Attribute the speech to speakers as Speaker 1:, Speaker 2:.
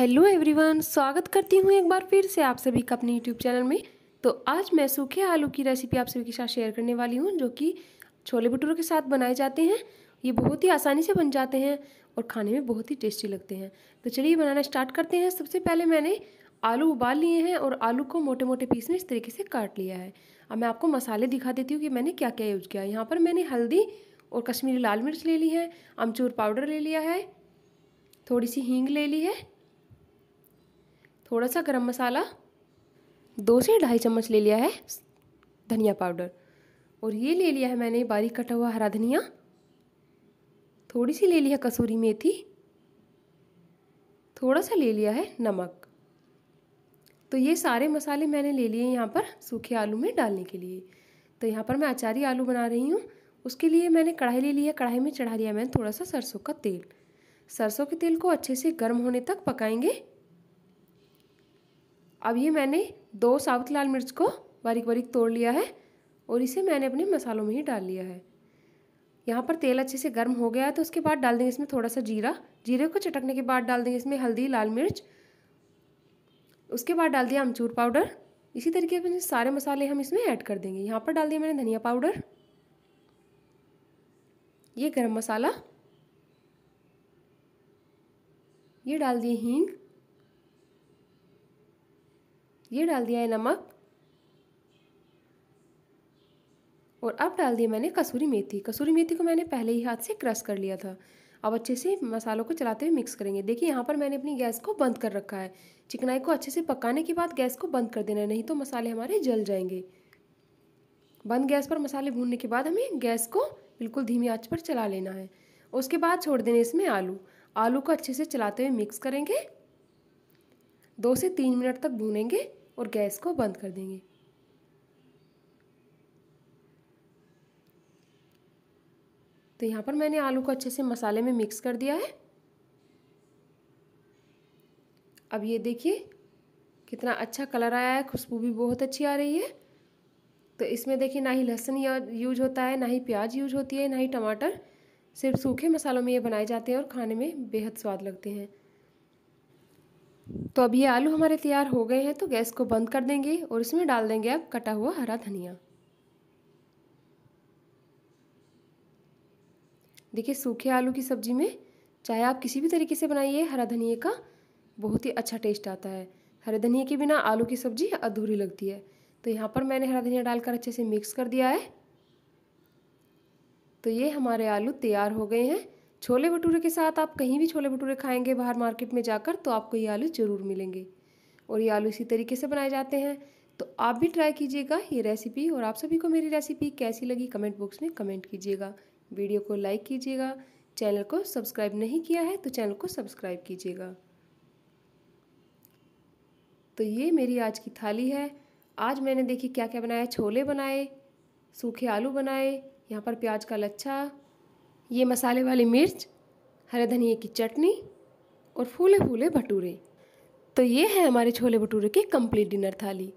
Speaker 1: hello everyone स्वागत करती हूँ एक बार फिर से आप सभी का अपने यूट्यूब चैनल में तो आज मैं सूखे आलू की रेसिपी आप सभी के साथ शेयर करने वाली हूँ जो कि छोले भटूरों के साथ बनाए जाते हैं ये बहुत ही आसानी से बन जाते हैं और खाने में बहुत ही टेस्टी लगते हैं तो चलिए बनाना स्टार्ट करते हैं सबसे पहले मैंने आलू उबाल लिए हैं और आलू को मोटे मोटे पीस में इस तरीके से काट लिया है अब मैं आपको मसाले दिखा देती हूँ कि मैंने क्या क्या यूज़ किया यहाँ पर मैंने हल्दी और कश्मीरी लाल मिर्च ले ली है अमचूर पाउडर ले लिया है थोड़ी सी हींग ले ली है थोड़ा सा गरम मसाला दो से ढाई चम्मच ले लिया है धनिया पाउडर और ये ले लिया है मैंने बारीक कटा हुआ हरा धनिया थोड़ी सी ले लिया कसूरी मेथी थोड़ा सा ले लिया है नमक तो ये सारे मसाले मैंने ले लिए यहाँ पर सूखे आलू में डालने के लिए तो यहाँ पर मैं अचारी आलू बना रही हूँ उसके लिए मैंने कढ़ाई ले ली है कढ़ाई में चढ़ा लिया मैंने थोड़ा सा सरसों का तेल सरसों के तेल को अच्छे से गर्म होने तक पकाएंगे अब ये मैंने दो साबुत लाल मिर्च को बारीक बारीक तोड़ लिया है और इसे मैंने अपने मसालों में ही डाल लिया है यहाँ पर तेल अच्छे से गर्म हो गया है तो उसके बाद डाल देंगे इसमें थोड़ा सा जीरा जीरे को चटकने के बाद डाल देंगे इसमें हल्दी लाल मिर्च उसके बाद डाल दिया अमचूर पाउडर इसी तरीके से सारे मसाले हम इसमें ऐड कर देंगे यहाँ पर डाल दिया मैंने धनिया पाउडर ये गरम मसाला ये डाल दिए हींग ये डाल दिया है नमक और अब डाल दिया मैंने कसूरी मेथी कसूरी मेथी को मैंने पहले ही हाथ से क्रश कर लिया था अब अच्छे से मसालों को चलाते हुए मिक्स करेंगे देखिए यहाँ पर मैंने अपनी गैस को बंद कर रखा है चिकनाई को अच्छे से पकाने के बाद गैस को बंद कर देना है नहीं तो मसाले हमारे जल जाएंगे बंद गैस पर मसाले भूनने के बाद हमें गैस को बिल्कुल धीमी आँच पर चला लेना है उसके बाद छोड़ देने इसमें आलू आलू को अच्छे से चलाते हुए मिक्स करेंगे दो से तीन मिनट तक भूनेंगे और गैस को बंद कर देंगे तो यहाँ पर मैंने आलू को अच्छे से मसाले में मिक्स कर दिया है अब ये देखिए कितना अच्छा कलर आया है खुशबू भी बहुत अच्छी आ रही है तो इसमें देखिए ना ही लहसुन यूज होता है ना ही प्याज यूज होती है ना ही टमाटर सिर्फ सूखे मसालों में ये बनाए जाते हैं और खाने में बेहद स्वाद लगते हैं तो अब ये आलू हमारे तैयार हो गए हैं तो गैस को बंद कर देंगे और इसमें डाल देंगे अब कटा हुआ हरा धनिया देखिए सूखे आलू की सब्ज़ी में चाहे आप किसी भी तरीके से बनाइए हरा धनिए का बहुत ही अच्छा टेस्ट आता है हरे धनिए के बिना आलू की सब्ज़ी अधूरी लगती है तो यहाँ पर मैंने हरा धनिया डालकर अच्छे से मिक्स कर दिया है तो ये हमारे आलू तैयार हो गए हैं छोले भटूरे के साथ आप कहीं भी छोले भटूरे खाएंगे बाहर मार्केट में जाकर तो आपको ये आलू ज़रूर मिलेंगे और ये आलू इसी तरीके से बनाए जाते हैं तो आप भी ट्राई कीजिएगा ये रेसिपी और आप सभी को मेरी रेसिपी कैसी लगी कमेंट बॉक्स में कमेंट कीजिएगा वीडियो को लाइक कीजिएगा चैनल को सब्सक्राइब नहीं किया है तो चैनल को सब्सक्राइब कीजिएगा तो ये मेरी आज की थाली है आज मैंने देखी क्या क्या बनाया छोले बनाए सूखे आलू बनाए यहाँ पर प्याज का लच्छा ये मसाले वाली मिर्च हरे धनिए की चटनी और फूले फूले भटूरे तो ये है हमारे छोले भटूरे की कंप्लीट डिनर थाली